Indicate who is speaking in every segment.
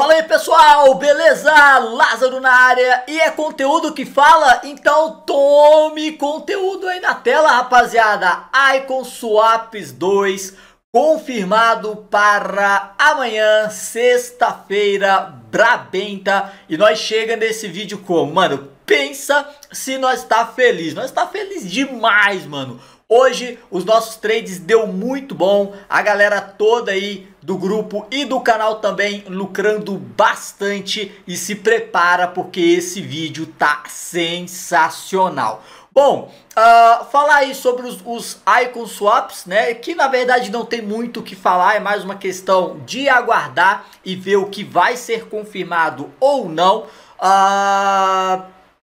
Speaker 1: Fala aí pessoal, beleza? Lázaro na área e é conteúdo que fala? Então tome conteúdo aí na tela rapaziada. Icon Swaps 2 confirmado para amanhã, sexta-feira, brabenta. E nós chega nesse vídeo como? Mano, pensa se nós está feliz. Nós está feliz demais, mano. Hoje os nossos trades deu muito bom, a galera toda aí do grupo e do canal também lucrando bastante e se prepara porque esse vídeo tá sensacional. Bom, uh, falar aí sobre os, os icon swaps, né? Que na verdade não tem muito o que falar, é mais uma questão de aguardar e ver o que vai ser confirmado ou não. Uh,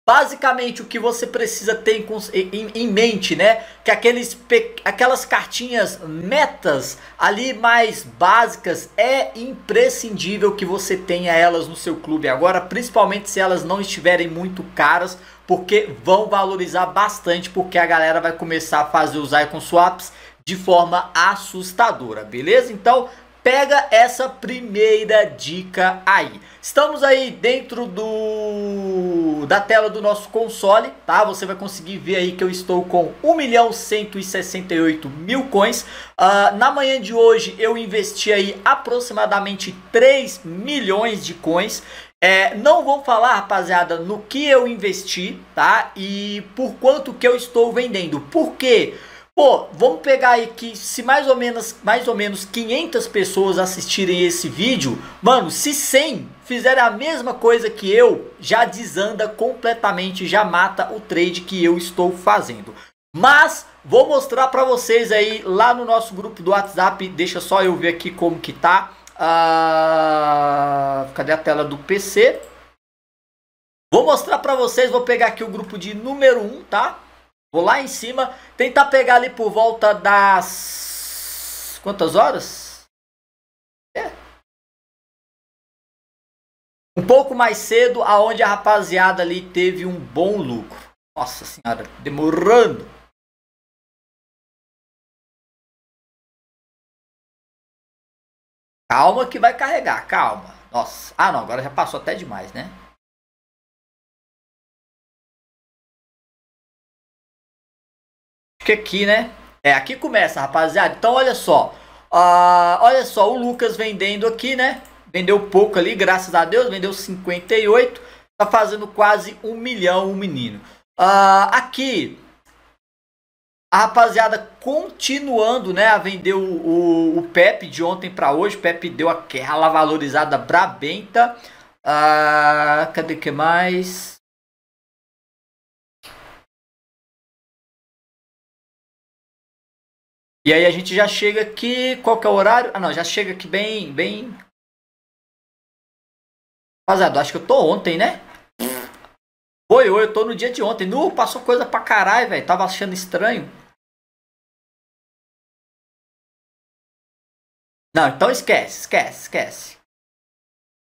Speaker 1: Basicamente o que você precisa ter em, em mente, né? Que aqueles, aquelas cartinhas metas ali mais básicas é imprescindível que você tenha elas no seu clube agora, principalmente se elas não estiverem muito caras, porque vão valorizar bastante, porque a galera vai começar a fazer os icon swaps de forma assustadora, beleza? Então pega essa primeira dica aí. Estamos aí dentro do da tela do nosso console, tá? Você vai conseguir ver aí que eu estou com 1 milhão 168 mil coins. Uh, na manhã de hoje eu investi aí aproximadamente 3 milhões de coins. É, não vou falar, rapaziada, no que eu investi, tá? E por quanto que eu estou vendendo. Por quê? Porque Pô, vamos pegar aí que se mais ou menos, mais ou menos 500 pessoas assistirem esse vídeo, mano, se 100 fizerem a mesma coisa que eu, já desanda completamente, já mata o trade que eu estou fazendo. Mas vou mostrar para vocês aí lá no nosso grupo do WhatsApp, deixa só eu ver aqui como que tá. Ah, cadê a tela do PC? Vou mostrar para vocês, vou pegar aqui o grupo
Speaker 2: de número 1, tá? Vou lá em cima, tentar pegar ali por volta das... Quantas horas? É. Um pouco mais cedo, aonde a rapaziada ali teve um bom lucro. Nossa senhora, demorando.
Speaker 3: Calma que vai carregar, calma. Nossa, ah não, agora já passou até demais, né?
Speaker 2: que aqui, né? É, aqui começa, rapaziada. Então, olha só. Ah, olha só, o Lucas vendendo aqui, né? Vendeu pouco
Speaker 1: ali, graças a Deus. Vendeu 58. Tá fazendo quase um milhão o menino. Ah, aqui, a rapaziada continuando né, a vender o, o, o Pepe de ontem para hoje. O Pepe deu aquela valorizada
Speaker 3: brabenta. Uh, cadê que mais? E aí a gente
Speaker 2: já chega aqui, qual que é o horário? Ah não, já chega aqui bem, bem... Rapaziada, acho que eu tô ontem, né? oi oi, eu tô no dia de ontem. Nu, passou coisa pra caralho, velho. Tava achando estranho. Não, então esquece, esquece, esquece.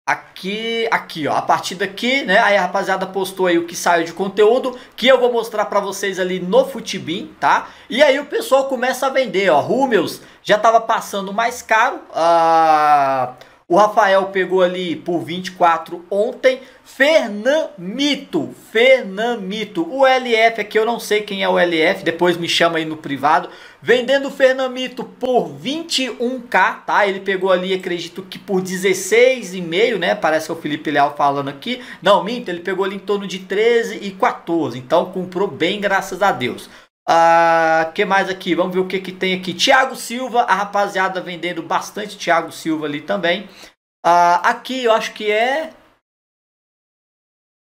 Speaker 2: Aqui, aqui, ó, a partir daqui, né? Aí a rapaziada postou aí o que saiu de conteúdo,
Speaker 1: que eu vou mostrar para vocês ali no Futibin, tá? E aí o pessoal começa a vender, ó. Rúmeus já tava passando mais caro. Ah, o Rafael pegou ali por 24 ontem. Fernamito, Fernamito. O LF aqui, é eu não sei quem é o LF, depois me chama aí no privado. Vendendo o Fernamito por 21k, tá? Ele pegou ali, acredito que por 16,5, né? Parece que é o Felipe Leal falando aqui. Não, minto, ele pegou ali em torno de 13 e 14. Então comprou bem, graças a Deus. Ah, que mais aqui? Vamos ver o que, que tem aqui. Thiago Silva, a rapaziada vendendo bastante Thiago Silva ali também. Ah, aqui eu acho que é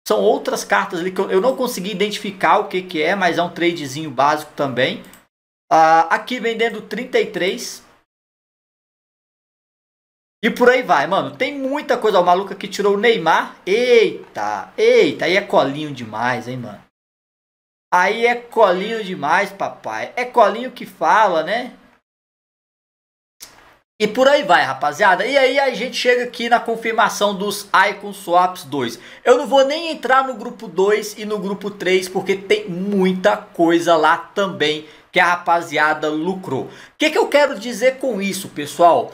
Speaker 1: são outras cartas ali que eu, não consegui
Speaker 2: identificar o que, que é, mas é um tradezinho básico também. Uh, aqui vendendo 33. E por aí vai, mano. Tem muita coisa. O maluco que tirou o Neymar. Eita, eita. Aí é colinho demais, hein, mano.
Speaker 1: Aí é colinho demais, papai. É colinho que fala, né? E por aí vai, rapaziada. E aí a gente chega aqui na confirmação dos Icon Swaps 2. Eu não vou nem entrar no grupo 2 e no grupo 3, porque tem muita coisa lá também que a rapaziada lucrou. O que, que eu quero dizer com isso, pessoal?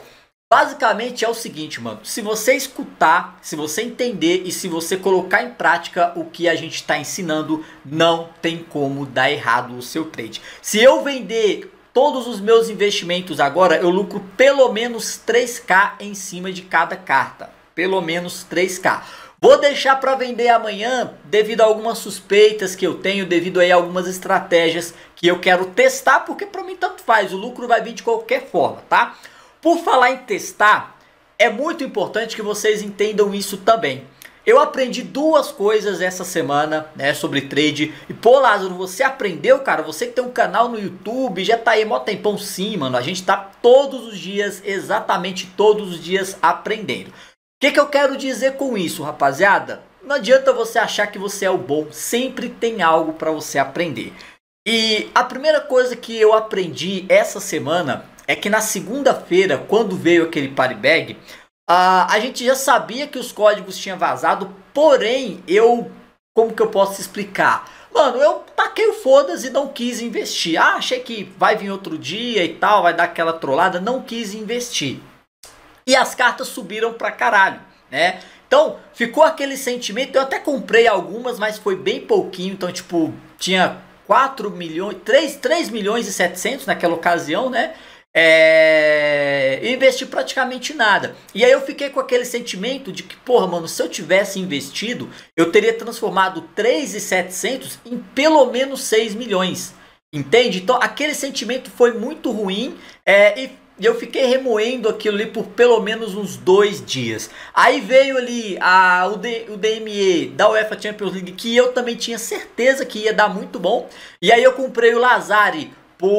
Speaker 1: Basicamente é o seguinte, mano. Se você escutar, se você entender e se você colocar em prática o que a gente está ensinando, não tem como dar errado o seu trade. Se eu vender todos os meus investimentos agora, eu lucro pelo menos 3K em cima de cada carta. Pelo menos 3K. Vou deixar para vender amanhã devido a algumas suspeitas que eu tenho, devido aí a algumas estratégias que eu quero testar, porque para mim tanto faz, o lucro vai vir de qualquer forma, tá? Por falar em testar, é muito importante que vocês entendam isso também. Eu aprendi duas coisas essa semana, né, sobre trade. E pô, Lázaro, você aprendeu, cara? Você que tem um canal no YouTube, já tá aí mó tempão sim, mano. A gente tá todos os dias, exatamente todos os dias aprendendo. O que, que eu quero dizer com isso, rapaziada? Não adianta você achar que você é o bom, sempre tem algo para você aprender. E a primeira coisa que eu aprendi essa semana é que na segunda-feira, quando veio aquele party bag, uh, a gente já sabia que os códigos tinham vazado, porém eu. Como que eu posso explicar? Mano, eu taquei o foda-se e não quis investir. Ah, achei que vai vir outro dia e tal, vai dar aquela trollada, não quis investir e as cartas subiram pra caralho, né? Então, ficou aquele sentimento, eu até comprei algumas, mas foi bem pouquinho, então tipo, tinha 4 milhões, 3, 3 milhões e 700 naquela ocasião, né? É, investi praticamente nada. E aí eu fiquei com aquele sentimento de que, porra, mano, se eu tivesse investido, eu teria transformado 3,700 em pelo menos 6 milhões. Entende? Então aquele sentimento foi muito ruim é, e e eu fiquei remoendo aquilo ali por pelo menos uns dois dias. Aí veio ali a, o, D, o DME da UEFA Champions League, que eu também tinha certeza que ia dar muito bom. E aí eu comprei o Lazari por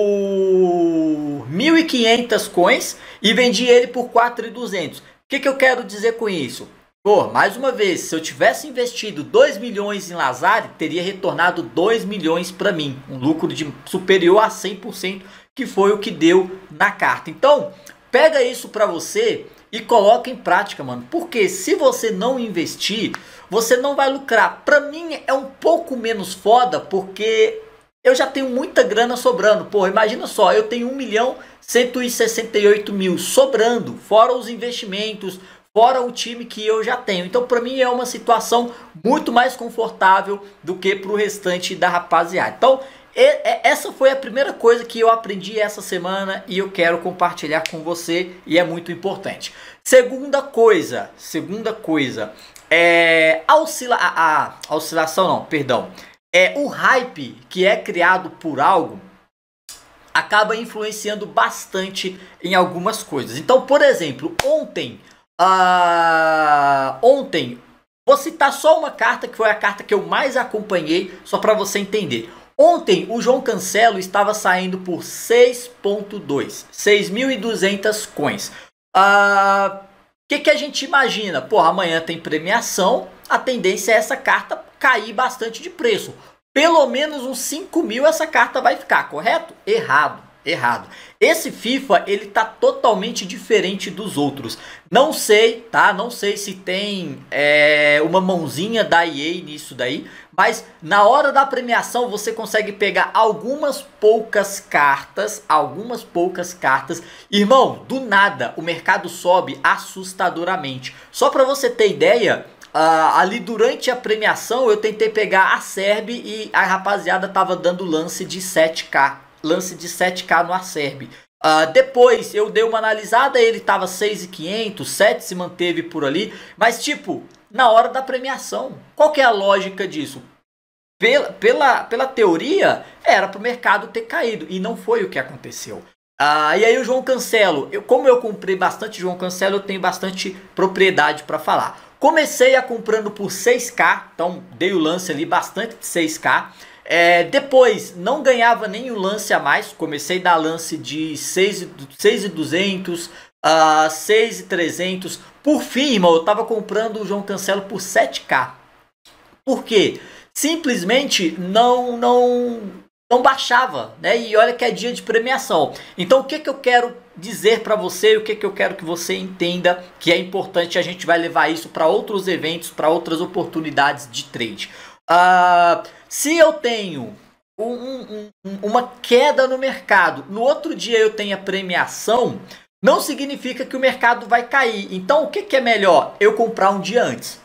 Speaker 1: 1.500 coins e vendi ele por 4.200. O que, que eu quero dizer com isso? Pô, mais uma vez, se eu tivesse investido 2 milhões em Lazari, teria retornado 2 milhões para mim, um lucro de superior a 100% que foi o que deu na carta. Então, pega isso para você e coloca em prática, mano. Porque se você não investir, você não vai lucrar. Para mim é um pouco menos foda, porque eu já tenho muita grana sobrando. Pô, imagina só, eu tenho 1 milhão 168 mil sobrando, fora os investimentos, fora o time que eu já tenho. Então, para mim é uma situação muito mais confortável do que para o restante da rapaziada. Então, essa foi a primeira coisa que eu aprendi essa semana e eu quero compartilhar com você e é muito importante. Segunda coisa, segunda coisa, é oscila a, a oscilação não, perdão. É o hype que é criado por algo acaba influenciando bastante em algumas coisas. Então, por exemplo, ontem, uh, ontem Vou citar só uma carta que foi a carta que eu mais acompanhei, só para você entender. Ontem o João Cancelo estava saindo por 6.2, 6.200 coins. O ah, que, que a gente imagina? Pô, amanhã tem premiação, a tendência é essa carta cair bastante de preço. Pelo menos uns 5 mil essa carta vai ficar, correto? Errado, errado. Esse FIFA, ele tá totalmente diferente dos outros. Não sei, tá? Não sei se tem é, uma mãozinha da EA nisso daí, mas na hora da premiação você consegue pegar algumas poucas cartas, algumas poucas cartas. Irmão, do nada o mercado sobe assustadoramente. Só para você ter ideia, Uh, ali durante a premiação eu tentei pegar a Serbe e a rapaziada tava dando lance de 7k, lance de 7k no a Uh, ah, depois eu dei uma analisada, ele tava 6,500, 7 se manteve por ali, mas tipo, na hora da premiação. Qual que é a lógica disso? Pela, pela, pela teoria, era para o mercado ter caído e não foi o que aconteceu. Ah, e aí o João Cancelo, eu, como eu comprei bastante João Cancelo, eu tenho bastante propriedade para falar. Comecei a comprando por 6K, então dei o lance ali bastante de 6K. É, depois, não ganhava nenhum lance a mais, comecei a dar lance de 6,200, a 6,300. Por fim, irmão, eu estava comprando o João Cancelo por 7K. Por quê? Simplesmente não, não, não baixava, né? E olha que é dia de premiação. Então, o que, que eu quero dizer para você, o que, que eu quero que você entenda que é importante, a gente vai levar isso para outros eventos, para outras oportunidades de trade. Uh, se eu tenho um, um, uma queda no mercado, no outro dia eu tenho a premiação, não significa que o mercado vai cair. Então, o que, que é melhor? Eu comprar um dia antes.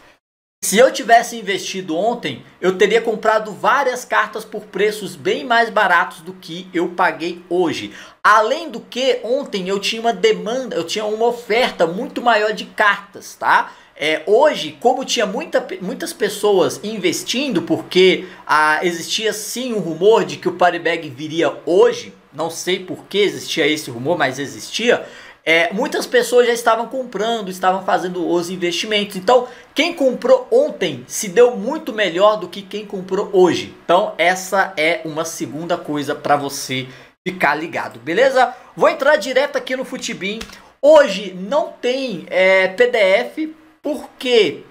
Speaker 1: Se eu tivesse investido ontem, eu teria comprado várias cartas por preços bem mais baratos do que eu paguei hoje. Além do que, ontem eu tinha uma demanda, eu tinha uma oferta muito maior de cartas, tá? É, hoje, como tinha muita, muitas pessoas investindo, porque ah, existia sim um rumor de que o Paribag viria hoje, não sei por que existia esse rumor, mas existia, é, muitas pessoas já estavam comprando, estavam fazendo os investimentos. Então, quem comprou ontem se deu muito melhor do que quem comprou hoje. Então, essa é uma segunda coisa para você ficar ligado, beleza? Vou entrar direto aqui no Futibin. Hoje não tem é, PDF, quê?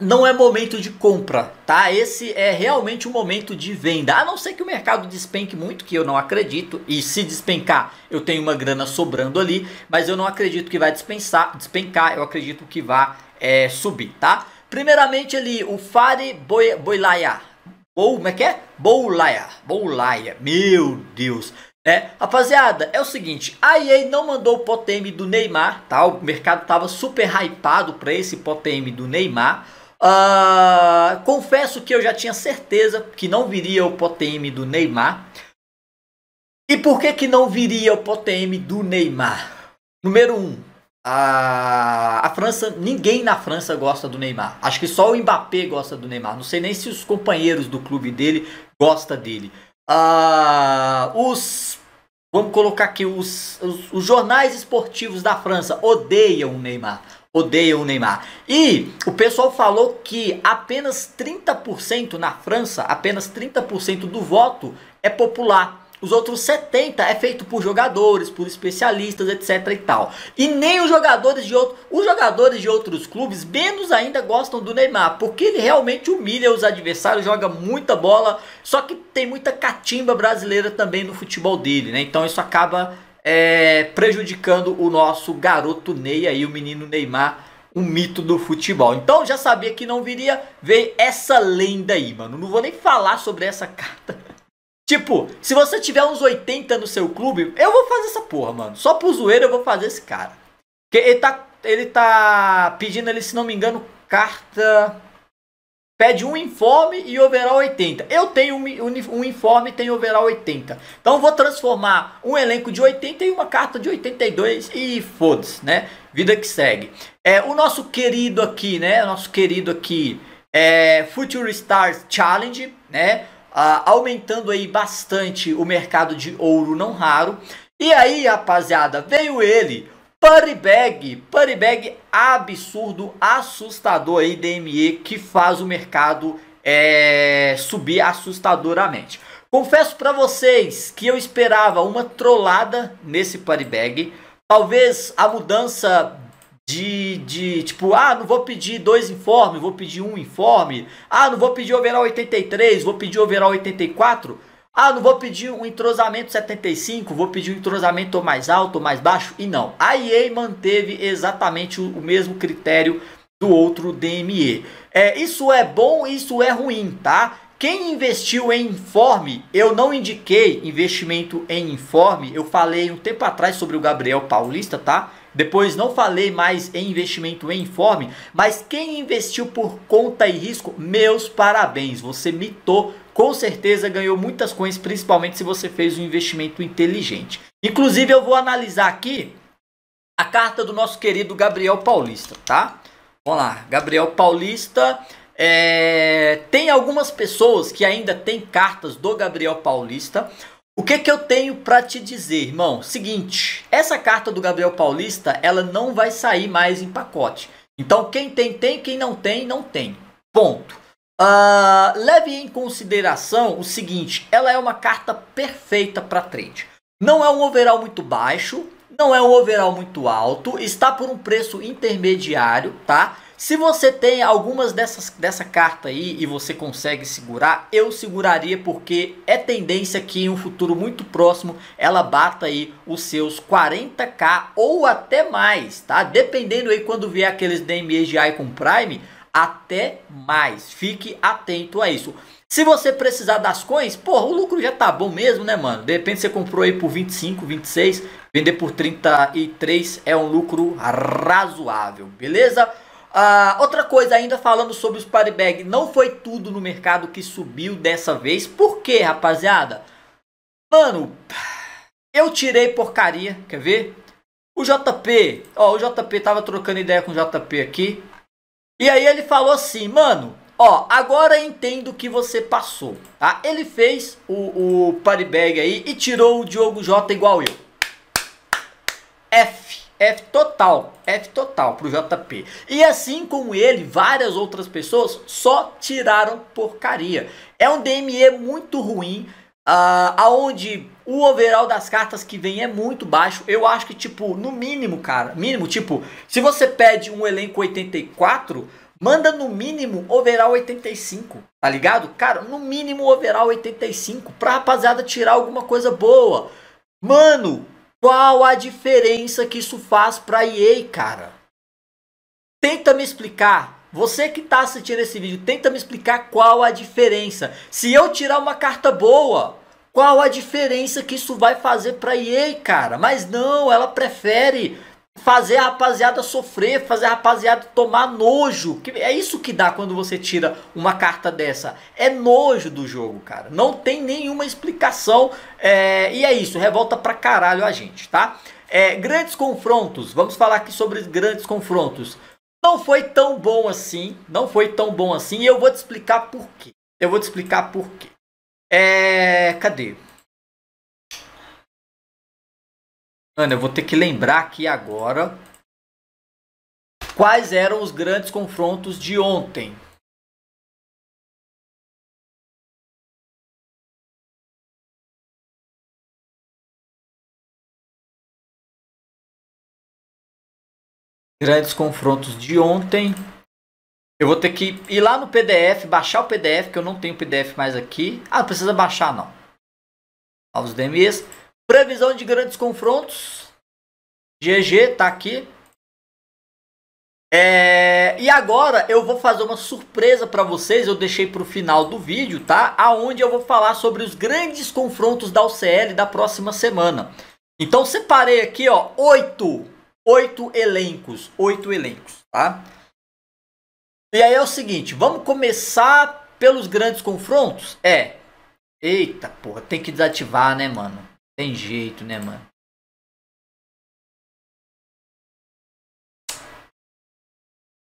Speaker 1: Não é momento de compra, tá? Esse é realmente o um momento de venda. A não ser que o mercado despenque muito, que eu não acredito. E se despencar, eu tenho uma grana sobrando ali, mas eu não acredito que vai dispensar, despencar. Eu acredito que vai é, subir, tá? Primeiramente ali, o Fare Boi, Boilaya. Ou, como é que é? Boulaya. Boulaya. Meu Deus. É, rapaziada, é o seguinte, a EA não mandou o potem do Neymar, tá? O mercado tava super hypado para esse potem do Neymar. Uh, confesso que eu já tinha certeza que não viria o Potemi do Neymar. E por que, que não viria o Potemi do Neymar? Número 1. Um, a, a França, ninguém na França gosta do Neymar. Acho que só o Mbappé gosta do Neymar. Não sei nem se os companheiros do clube dele gostam dele. Uh, os vamos colocar aqui, os, os, os, jornais esportivos da França odeiam o Neymar odeiam o Neymar. E o pessoal falou que apenas 30% na França, apenas 30% do voto é popular. Os outros 70 é feito por jogadores, por especialistas, etc e tal. E nem os jogadores de outro, os jogadores de outros clubes menos ainda gostam do Neymar, porque ele realmente humilha os adversários, joga muita bola, só que tem muita catimba brasileira também no futebol dele, né? Então isso acaba é, prejudicando o nosso garoto Ney aí, o menino Neymar, um mito do futebol. Então já sabia que não viria, ver essa lenda aí, mano. Não vou nem falar sobre essa carta. tipo, se você tiver uns 80 no seu clube, eu vou fazer essa porra, mano. Só pro zoeiro eu vou fazer esse cara. Porque ele tá, ele tá pedindo ali, se não me engano, carta Pede um informe e overall 80. Eu tenho um, um, um informe e tenho overall 80. Então vou transformar um elenco de 80 em uma carta de 82 e foda-se, né? Vida que segue. É, o nosso querido aqui, né? O nosso querido aqui é Future Stars Challenge, né? Ah, aumentando aí bastante o mercado de ouro não raro. E aí, rapaziada, veio ele, Putty bag, putty bag absurdo, assustador aí DME que faz o mercado é, subir assustadoramente. Confesso para vocês que eu esperava uma trollada nesse putty bag. Talvez a mudança de, de tipo, ah, não vou pedir dois informes, vou pedir um informe. Ah, não vou pedir overall 83, vou pedir overall 84 ah, não vou pedir um entrosamento 75, vou pedir um entrosamento mais alto ou mais baixo. E não. A EA manteve exatamente o, o mesmo critério do outro DME. É, isso é bom, isso é ruim, tá? Quem investiu em informe, eu não indiquei investimento em informe. Eu falei um tempo atrás sobre o Gabriel Paulista, tá? Depois não falei mais em investimento em informe, mas quem investiu por conta e risco, meus parabéns, você mitou com certeza ganhou muitas coins, principalmente se você fez um investimento inteligente. Inclusive eu vou analisar aqui a carta do nosso querido Gabriel Paulista, tá? Vamos lá, Gabriel Paulista. É... Tem algumas pessoas que ainda tem cartas do Gabriel Paulista. O que, é que eu tenho para te dizer, irmão? Seguinte, essa carta do Gabriel Paulista, ela não vai sair mais em pacote. Então, quem tem, tem, quem não tem, não tem. Ponto. Uh, leve em consideração o seguinte: ela é uma carta perfeita para trade. Não é um overall muito baixo, não é um overall muito alto, está por um preço intermediário, tá? Se você tem algumas dessas dessa carta aí e você consegue segurar, eu seguraria porque é tendência que em um futuro muito próximo ela bata aí os seus 40k ou até mais, tá? Dependendo aí quando vier aqueles DMEs de Icon Prime, até mais. Fique atento a isso. Se você precisar das coins, porra, o lucro já tá bom mesmo, né, mano? De repente você comprou aí por 25, 26, vender por 33 é um lucro razoável, beleza? Uh, outra coisa ainda falando sobre os party bag, não foi tudo no mercado que subiu dessa vez. Por quê, rapaziada? Mano, eu tirei porcaria, quer ver? O JP, ó, o JP tava trocando ideia com o JP aqui. E aí ele falou assim, mano, ó, agora entendo o que você passou, tá? Ele fez o, o party bag aí e tirou o Diogo Jota igual eu. F. F total, F total pro JP. E assim como ele, várias outras pessoas só tiraram porcaria. É um DME muito ruim, uh, aonde o overall das cartas que vem é muito baixo. Eu acho que, tipo, no mínimo, cara, mínimo, tipo, se você pede um elenco 84, manda no mínimo overall 85, tá ligado? Cara, no mínimo overall 85, pra rapaziada tirar alguma coisa boa. Mano, qual a diferença que isso faz pra EA, cara? Tenta me explicar. Você que tá assistindo esse vídeo, tenta me explicar qual a diferença. Se eu tirar uma carta boa, qual a diferença que isso vai fazer para EA, cara? Mas não, ela prefere fazer a rapaziada sofrer, fazer a rapaziada tomar nojo. Que é isso que dá quando você tira uma carta dessa. É nojo do jogo, cara. Não tem nenhuma explicação. É... E é isso, revolta pra caralho a gente, tá? É, grandes confrontos, vamos falar aqui sobre grandes confrontos. Não foi tão bom
Speaker 2: assim, não foi tão bom assim, e eu vou te explicar por quê. Eu vou te explicar por quê. É. Cadê? Ana, eu vou ter que lembrar aqui agora quais eram os grandes confrontos
Speaker 3: de ontem.
Speaker 2: Grandes confrontos de ontem. Eu vou ter que ir lá no PDF, baixar o PDF, que eu não tenho PDF mais aqui. Ah, não precisa baixar não. Novos DMEs. Previsão de grandes confrontos. GG tá aqui. É... E agora
Speaker 1: eu vou fazer uma surpresa para vocês, eu deixei para o final do vídeo, tá? Aonde eu vou falar sobre os grandes confrontos da UCL da próxima semana. Então separei aqui, ó, oito, oito elencos, oito elencos, tá? E aí é o seguinte, vamos começar pelos grandes confrontos? É.
Speaker 3: Eita, porra, tem que desativar, né, mano?
Speaker 2: Tem jeito, né, mano?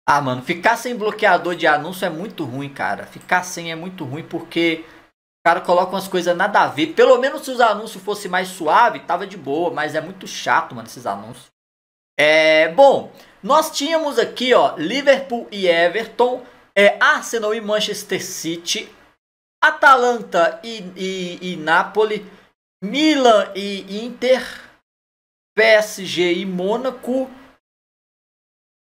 Speaker 2: Ah, mano, ficar sem bloqueador de anúncio é muito ruim, cara. Ficar sem é muito ruim porque o cara coloca
Speaker 1: umas coisas nada a ver. Pelo menos se os anúncios fossem mais suave, tava de boa, mas é muito chato, mano, esses anúncios. É, bom, nós tínhamos aqui, ó, Liverpool e Everton, é, Arsenal e Manchester City, Atalanta e, e, e Napoli, Milan e Inter, PSG e Mônaco,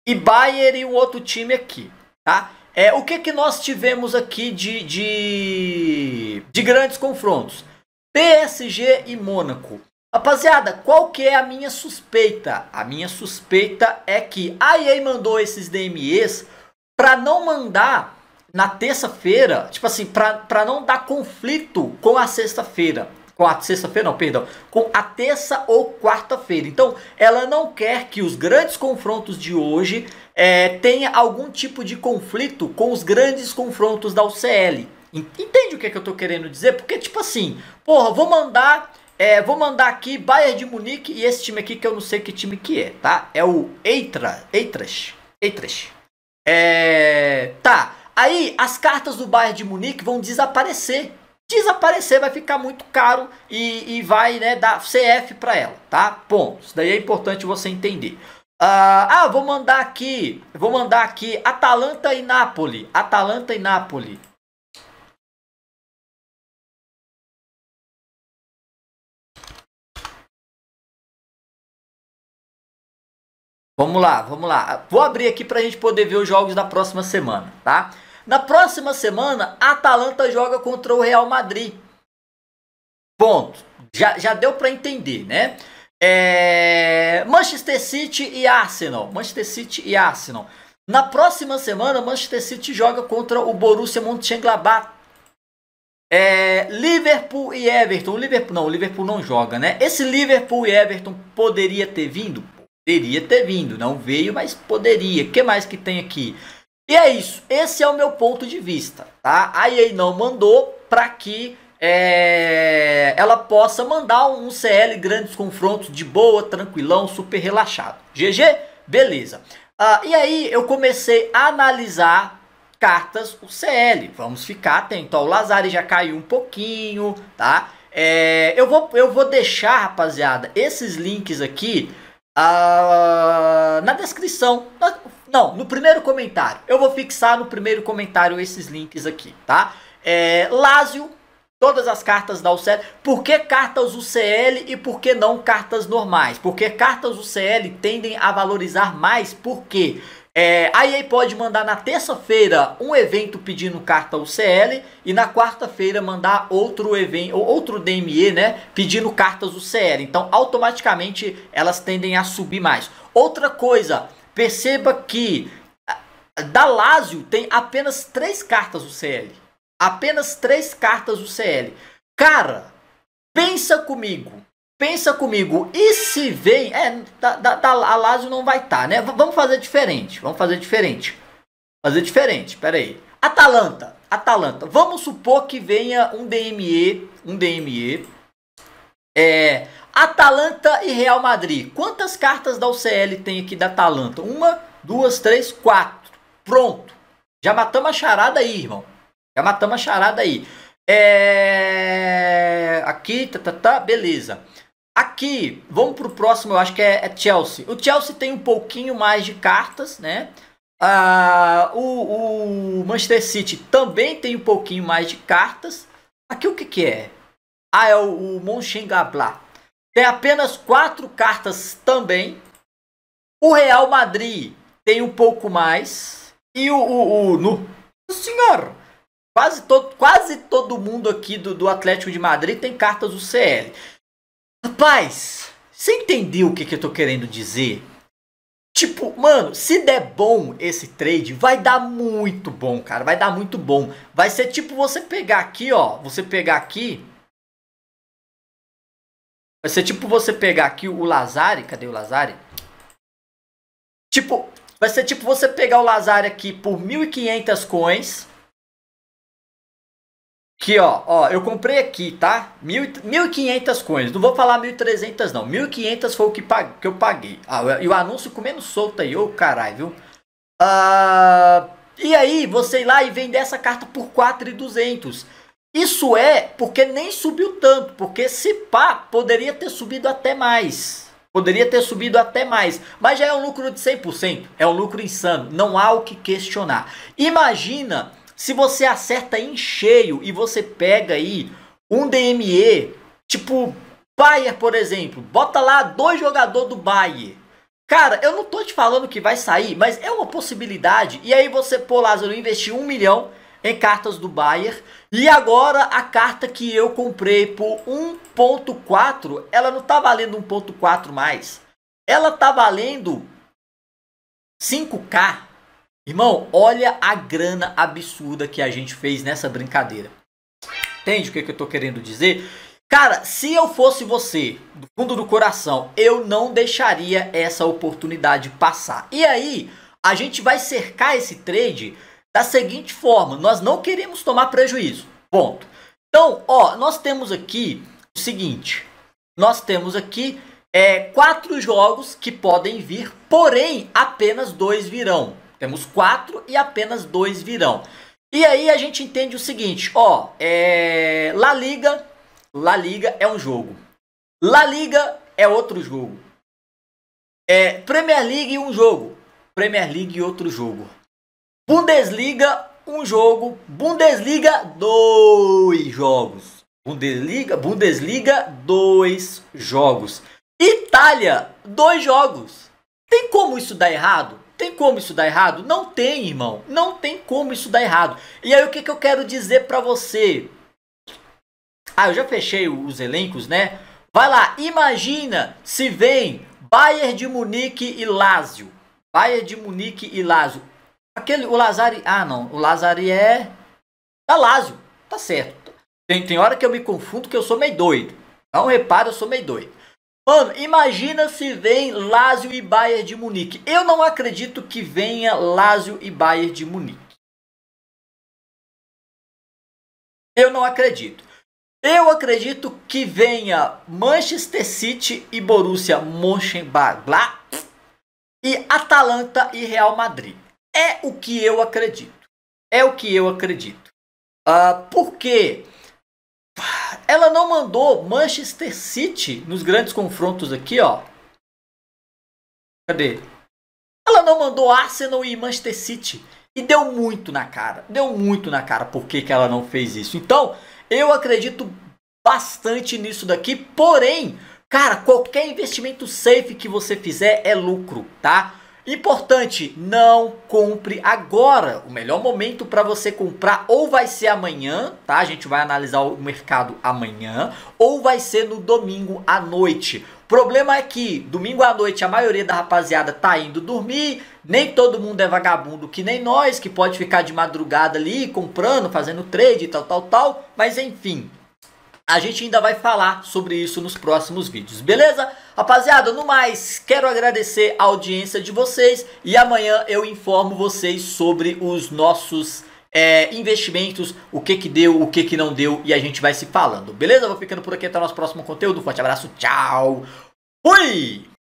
Speaker 1: e Bayern e um outro time aqui, tá? É, o que, que nós tivemos aqui de, de, de grandes confrontos? PSG e Mônaco. Rapaziada, qual que é a minha suspeita? A minha suspeita é que a EA mandou esses DMEs para não mandar na terça-feira, tipo assim, para não dar conflito com a sexta-feira. Com a sexta-feira, não, perdão. Com a terça ou quarta-feira. Então, ela não quer que os grandes confrontos de hoje é, tenha algum tipo de conflito com os grandes confrontos da UCL. Entende o que, é que eu tô querendo dizer? Porque, tipo assim, porra, vou mandar é, vou mandar aqui Bayern de Munique e esse time aqui que eu não sei que time que é, tá? É o Eitra, Eitras, Eitras. É, tá, aí as cartas do Bayern de Munique vão desaparecer. Desaparecer vai ficar muito caro e, e vai né, dar CF para ela, tá? Bom, isso daí é
Speaker 2: importante você entender. Ah, ah, vou mandar aqui, vou mandar aqui Atalanta e Napoli, Atalanta e Napoli.
Speaker 3: Vamos lá, vamos lá. Vou abrir aqui para a gente poder ver os jogos da próxima
Speaker 1: semana, tá? Na próxima semana, a Atalanta joga contra o Real Madrid. Ponto. Já, já deu para entender, né? É... Manchester City e Arsenal. Manchester City e Arsenal. Na próxima semana, Manchester City joga contra o Borussia Mönchengladbach. É, Liverpool e Everton. Liverpool não, o Liverpool não joga, né? Esse Liverpool e Everton poderia ter vindo? Poderia ter vindo, não veio, mas poderia. O que mais que tem aqui? E é isso, esse é o meu ponto de vista, tá? A EA não mandou para que é, ela possa mandar um CL grandes confrontos de boa, tranquilão, super relaxado. GG? Beleza. Ah, e aí eu comecei a analisar cartas o CL. Vamos ficar atento. o Lazari já caiu um pouquinho, tá? É, eu, vou, eu vou deixar, rapaziada, esses links aqui ah, na descrição. Na, não, no primeiro comentário. Eu vou fixar no primeiro comentário esses links aqui, tá? É, Lázio, todas as cartas da UCL. Por que cartas UCL e por que não cartas normais? Porque cartas UCL tendem a valorizar mais, por quê? Porque é, a EA pode mandar na terça-feira um evento pedindo carta CL e na quarta-feira mandar outro evento, outro DME, né, pedindo cartas CL. Então, automaticamente elas tendem a subir mais. Outra coisa, perceba que da Lazio tem apenas três cartas CL, Apenas três cartas CL. Cara, pensa comigo. Pensa comigo, e se vem. É, da, tá, da, tá, tá, a Lazio não vai estar, tá, né? V vamos fazer diferente. Vamos fazer diferente. Fazer diferente, pera aí. Atalanta. Atalanta. Vamos supor que venha um DME. Um DME. É. Atalanta e Real Madrid. Quantas cartas da UCL tem aqui da Atalanta? Uma, duas, três, quatro. Pronto. Já matamos a charada aí, irmão. Já matamos a charada aí. É... Aqui, tá, tá, tá, beleza. Aqui, vamos para o próximo, eu acho que é, é, Chelsea. O Chelsea tem um pouquinho mais de cartas, né? Ah, o, o, Manchester City também tem um pouquinho mais de cartas. Aqui o que, que é? Ah, é o, o Mönchengladbach. Tem apenas quatro cartas também. O Real Madrid tem um pouco mais. E o... o, o no... Senhor, quase todo, quase todo mundo aqui do, do Atlético de Madrid tem cartas do CL. Rapaz, você entendeu o que, que eu tô querendo dizer? Tipo, mano, se der bom esse trade, vai dar muito bom, cara. Vai dar muito bom. Vai ser tipo você pegar aqui, ó. Você pegar aqui.
Speaker 2: Vai ser tipo você pegar aqui o Lazare. Cadê o Lazare? Tipo, vai ser tipo você pegar o Lazare aqui por 1.500 coins. Que ó, ó, eu comprei aqui,
Speaker 1: tá? 1.500 coins. Não vou falar 1.300 não. 1.500 foi o que, pag que eu paguei. Ah, e o anúncio comendo solto aí, ô caralho, viu? Ah, e aí, você ir lá e vender essa carta por 4.200. Isso é porque nem subiu tanto. Porque se pá, poderia ter subido até mais. Poderia ter subido até mais, mas já é um lucro de 100%, é um lucro insano, não há o que questionar. Imagina se você acerta em cheio e você pega aí um DME, tipo Bayer, por exemplo, bota lá dois jogadores do Bayer. Cara, eu não tô te falando que vai sair, mas é uma possibilidade. E aí você, pô, Lázaro, investir um milhão em cartas do Bayer. E agora a carta que eu comprei por 1.4, ela não tá valendo 1.4 mais. Ela tá valendo 5k. Irmão, olha a grana absurda que a gente fez nessa brincadeira. Entende o que, é que eu tô querendo dizer? Cara, se eu fosse você, do fundo do coração, eu não deixaria essa oportunidade passar. E aí, a gente vai cercar esse trade da seguinte forma: nós não queremos tomar prejuízo. Ponto. Então, ó, nós temos aqui o seguinte: nós temos aqui é, quatro jogos que podem vir, porém apenas dois virão. Temos quatro e apenas dois virão. E aí a gente entende o seguinte, ó, é... La Liga,
Speaker 2: La Liga é um jogo. La Liga é outro jogo. É Premier League um jogo. Premier League outro jogo.
Speaker 1: Bundesliga um jogo. Bundesliga dois jogos. Bundesliga, Bundesliga dois jogos. Itália dois jogos. Tem como isso dar errado? Tem como isso dar errado? Não tem, irmão. Não tem como isso dar errado. E aí o que, que eu quero dizer para você? Ah, eu já fechei os elencos, né? Vai lá, imagina se vem Bayern de Munique e Lazio. Bayern de Munique e Lazio. Aquele, o Lazari... Ah, não. O Lazari é... Da Lazio. Tá certo. Tem, tem hora que eu me confundo que eu sou meio doido. Não repara, eu sou meio doido. Mano, imagina se vem
Speaker 2: Lazio e Bayern de Munique. Eu não acredito que venha Lazio e Bayern de Munique. Eu não acredito. Eu acredito que venha Manchester City e Borussia Mönchengladbach
Speaker 1: e Atalanta e Real Madrid. É o que eu acredito. É o que eu acredito. Uh, por quê? Ela não mandou Manchester City nos grandes confrontos aqui, ó. Cadê? Ela não mandou Arsenal e Manchester City. E deu muito na cara. Deu muito na cara porque que ela não fez isso. Então, eu acredito bastante nisso daqui. Porém, cara, qualquer investimento safe que você fizer é lucro, tá? Importante, não compre agora. O melhor momento para você comprar ou vai ser amanhã, tá? A gente vai analisar o mercado amanhã, ou vai ser no domingo à noite. Problema é que domingo à noite a maioria da rapaziada tá indo dormir, nem todo mundo é vagabundo que nem nós, que pode ficar de madrugada ali comprando, fazendo trade e tal, tal, tal, mas enfim, a gente ainda vai falar sobre isso nos próximos vídeos, beleza? Rapaziada, no mais, quero agradecer a audiência de vocês e amanhã eu informo vocês sobre os nossos é, investimentos, o que que deu, o que que não deu e a gente vai se falando, beleza? Vou ficando por aqui até o nosso próximo conteúdo, um forte abraço, tchau, fui!